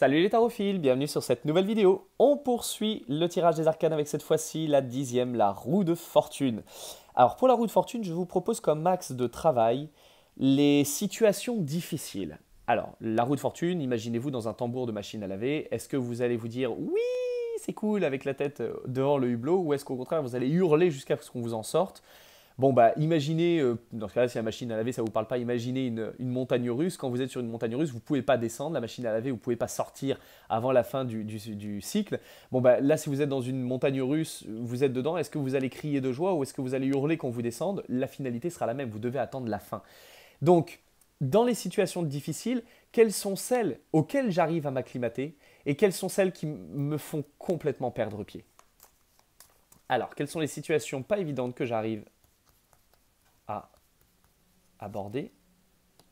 Salut les tarophiles, bienvenue sur cette nouvelle vidéo. On poursuit le tirage des arcanes avec cette fois-ci la dixième, la roue de fortune. Alors pour la roue de fortune, je vous propose comme axe de travail les situations difficiles. Alors la roue de fortune, imaginez-vous dans un tambour de machine à laver, est-ce que vous allez vous dire oui c'est cool avec la tête euh, dehors le hublot ou est-ce qu'au contraire vous allez hurler jusqu'à ce qu'on vous en sorte Bon, bah, imaginez, euh, dans ce cas-là, si la machine à laver, ça ne vous parle pas, imaginez une, montagne russe. Quand vous êtes sur une montagne russe, vous ne pouvez pas descendre, la machine à laver, vous ne pouvez pas sortir avant la fin du, cycle. Bon, bah, là, si vous êtes dans une montagne russe, vous êtes dedans, est-ce que vous allez crier de joie ou est-ce que vous allez hurler qu'on vous descende La finalité sera la même, vous devez attendre la fin. Donc, dans les situations difficiles, quelles sont celles auxquelles j'arrive à m'acclimater et quelles sont celles qui me font complètement perdre pied alors, quelles sont les situations pas évidentes que j'arrive à aborder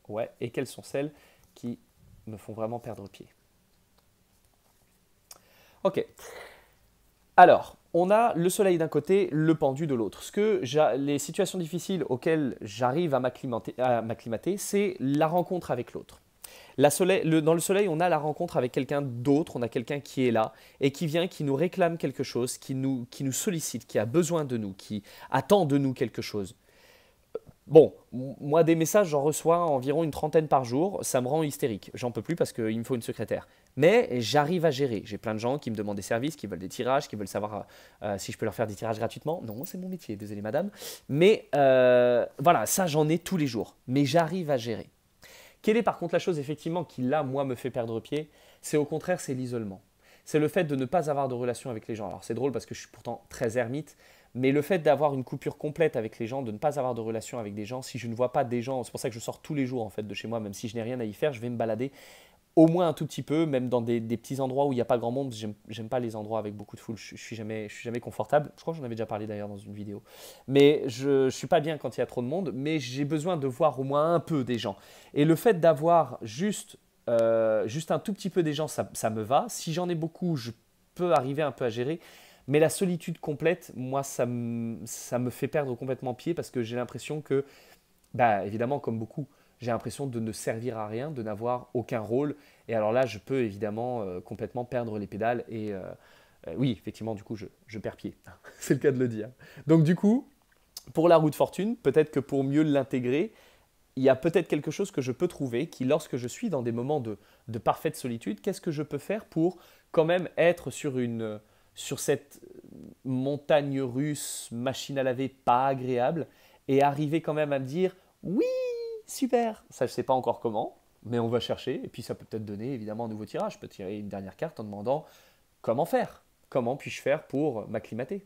Ouais, et quelles sont celles qui me font vraiment perdre pied Ok. Alors, on a le soleil d'un côté, le pendu de l'autre. Ce que les situations difficiles auxquelles j'arrive à m'acclimater, c'est la rencontre avec l'autre. La soleil, dans le soleil, on a la rencontre avec quelqu'un d'autre, on a quelqu'un qui est là et qui vient, qui nous réclame quelque chose, qui nous, qui nous sollicite, qui a besoin de nous, qui attend de nous quelque chose. Bon, moi, des messages, j'en reçois environ une trentaine par jour. Ça me rend hystérique. J'en peux plus parce qu'il me faut une secrétaire. Mais j'arrive à gérer. J'ai plein de gens qui me demandent des services, qui veulent des tirages, qui veulent savoir euh, euh, si je peux leur faire des tirages gratuitement. Non, c'est mon métier, désolé madame. Mais euh, voilà, ça, j'en ai tous les jours. Mais j'arrive à gérer. Quelle est par contre la chose, effectivement, qui là, moi, me fait perdre pied C'est au contraire, c'est l'isolement. C'est le fait de ne pas avoir de relation avec les gens. Alors, c'est drôle parce que je suis pourtant très ermite. Mais le fait d'avoir une coupure complète avec les gens, de ne pas avoir de relation avec des gens, si je ne vois pas des gens, c'est pour ça que je sors tous les jours en fait de chez moi, même si je n'ai rien à y faire, je vais me balader au moins un tout petit peu, même dans des, petits endroits où il n'y a pas grand monde. J'aime pas les endroits avec beaucoup de foule, je, ne suis, jamais, je suis jamais confortable. Je crois que j'en avais déjà parlé d'ailleurs dans une vidéo. Mais je ne suis pas bien quand il y a trop de monde, mais j'ai besoin de voir au moins un peu des gens. Et le fait d'avoir juste, euh, juste un tout petit peu des gens, ça, ça me va. Si j'en ai beaucoup, je peux arriver un peu à gérer. Mais la solitude complète, moi, ça, me fait perdre complètement pied parce que j'ai l'impression que, bah, évidemment, comme beaucoup, j'ai l'impression de ne servir à rien, de n'avoir aucun rôle. Et alors là, je peux évidemment euh, complètement perdre les pédales. Et euh, euh, oui, effectivement, du coup, je, perds pied. C'est le cas de le dire. Donc du coup, pour la roue de fortune, peut-être que pour mieux l'intégrer, il y a peut-être quelque chose que je peux trouver qui, lorsque je suis dans des moments de parfaite solitude, qu'est-ce que je peux faire pour quand même être sur une sur cette montagne russe, machine à laver pas agréable, et arriver quand même à me dire oui, super. Ça, je sais pas encore comment, mais on va chercher. Et puis ça peut peut-être donner évidemment un nouveau tirage. Je peux tirer une dernière carte en demandant comment faire, comment puis-je faire pour m'acclimater.